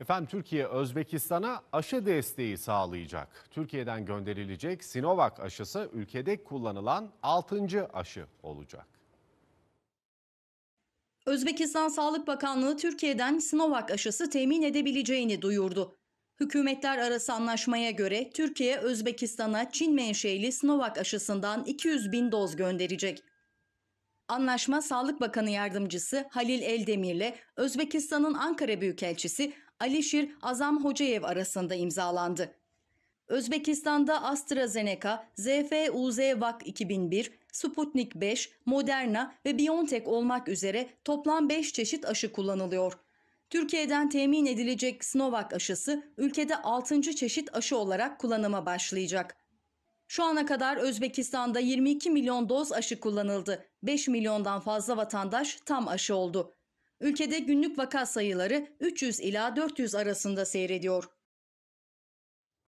Efendim Türkiye Özbekistan'a aşı desteği sağlayacak. Türkiye'den gönderilecek Sinovac aşısı ülkede kullanılan 6. aşı olacak. Özbekistan Sağlık Bakanlığı Türkiye'den Sinovac aşısı temin edebileceğini duyurdu. Hükümetler arası anlaşmaya göre Türkiye Özbekistan'a Çin menşeli Sinovac aşısından 200 bin doz gönderecek. Anlaşma Sağlık Bakanı Yardımcısı Halil ile Özbekistan'ın Ankara Büyükelçisi Alişir Azam Hocayev arasında imzalandı. Özbekistan'da AstraZeneca, ZFUZ Vak 2001, Sputnik 5, Moderna ve BioNTech olmak üzere toplam 5 çeşit aşı kullanılıyor. Türkiye'den temin edilecek Sinovac aşısı ülkede 6. çeşit aşı olarak kullanıma başlayacak. Şu ana kadar Özbekistan'da 22 milyon doz aşı kullanıldı. 5 milyondan fazla vatandaş tam aşı oldu. Ülkede günlük vaka sayıları 300 ila 400 arasında seyrediyor.